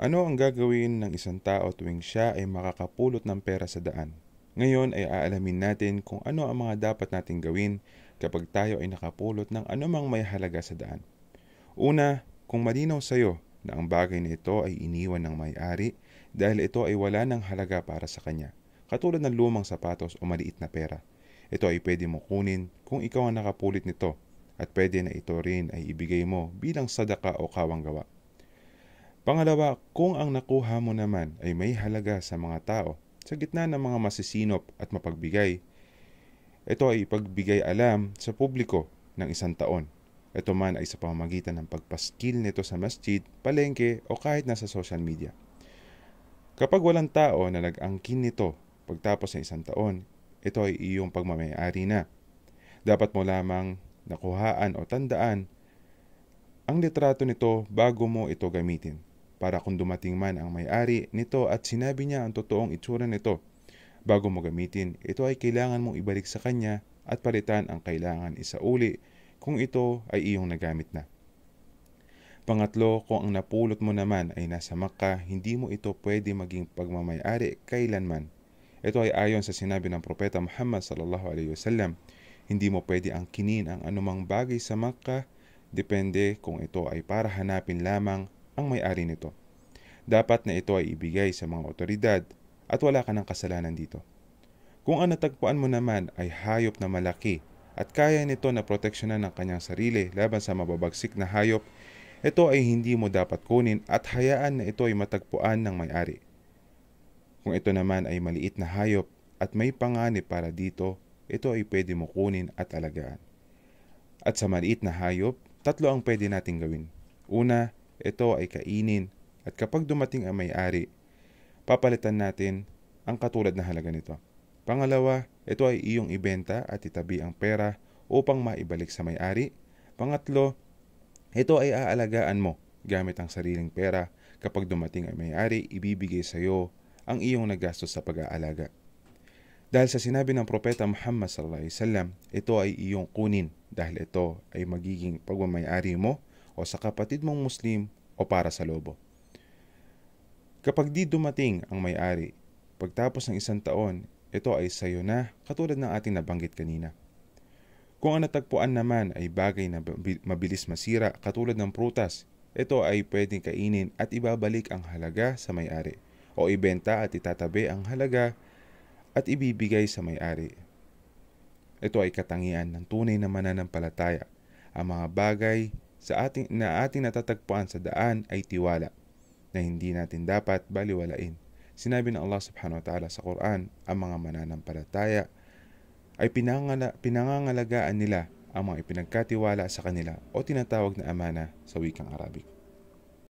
Ano ang gagawin ng isang tao tuwing siya ay makakapulot ng pera sa daan? Ngayon ay aalamin natin kung ano ang mga dapat nating gawin kapag tayo ay nakapulot ng anumang may halaga sa daan. Una, kung malinaw sa iyo na ang bagay na ito ay iniwan ng may-ari dahil ito ay wala ng halaga para sa kanya, katulad ng lumang sapatos o maliit na pera. Ito ay pwede mo kunin kung ikaw ang nakapulit nito at pwede na ito rin ay ibigay mo bilang sadaka o kawanggawa. gawa. Pangalawa, kung ang nakuha mo naman ay may halaga sa mga tao sa gitna ng mga masisinop at mapagbigay, ito ay ipagbigay alam sa publiko ng isang taon. Ito man ay sa pamamagitan ng pagpaskil nito sa masjid, palengke o kahit nasa social media. Kapag walang tao na nag-angkin nito pagtapos ng isang taon, ito ay iyong pagmamayari na. Dapat mo lamang nakuhaan o tandaan ang litrato nito bago mo ito gamitin para kung dumating man ang may-ari nito at sinabi niya ang totoong itsura nito. Bago mo gamitin, ito ay kailangan mong ibalik sa kanya at palitan ang kailangan isauli kung ito ay iyong nagamit na. Pangatlo, kung ang napulot mo naman ay nasa Makka, hindi mo ito pwede maging pagmamayari kailanman. Ito ay ayon sa sinabi ng Propeta Muhammad sallallahu alaihi wasallam. Hindi mo pwede angkinin ang anumang bagay sa Makka, depende kung ito ay para hanapin lamang ang may-ari nito. Dapat na ito ay ibigay sa mga otoridad at wala ka ng kasalanan dito. Kung ang natagpuan mo naman ay hayop na malaki at kaya nito na proteksyonan ng kanyang sarili laban sa mababagsik na hayop, ito ay hindi mo dapat kunin at hayaan na ito ay matagpuan ng may-ari. Kung ito naman ay maliit na hayop at may panganib para dito, ito ay pwede mo kunin at alagaan. At sa maliit na hayop, tatlo ang pwede nating gawin. Una, ito ay kainin at kapag dumating ang may-ari, papalitan natin ang katulad na halaga nito. Pangalawa, ito ay iyong ibenta at itabi ang pera upang maibalik sa may-ari. Pangatlo, ito ay aalagaan mo gamit ang sariling pera kapag dumating ang may-ari, ibibigay sa iyo ang iyong nagastos sa pag-aalaga. Dahil sa sinabi ng Propeta Muhammad sallallahu alaihi wasallam, ito ay iyong kunin dahil ito ay magiging pagmamay-ari mo o sa kapatid mong Muslim o para sa lobo. Kapag di dumating ang may-ari, pagtapos ng isang taon, ito ay sayo na katulad ng ating nabanggit kanina. Kung ang natagpuan naman ay bagay na mabilis masira katulad ng prutas, ito ay pwedeng kainin at ibabalik ang halaga sa may-ari o ibenta at itatabi ang halaga at ibibigay sa may-ari. Ito ay katangian ng tunay na mananampalataya, ang mga bagay sa ating, na ating natatagpuan sa daan ay tiwala na hindi natin dapat baliwalain. Sinabi ng Allah subhanahu wa ta'ala sa Quran, ang mga mananampalataya ay pinangala, pinangangalagaan nila ang mga ipinagkatiwala sa kanila o tinatawag na amana sa wikang Arabic.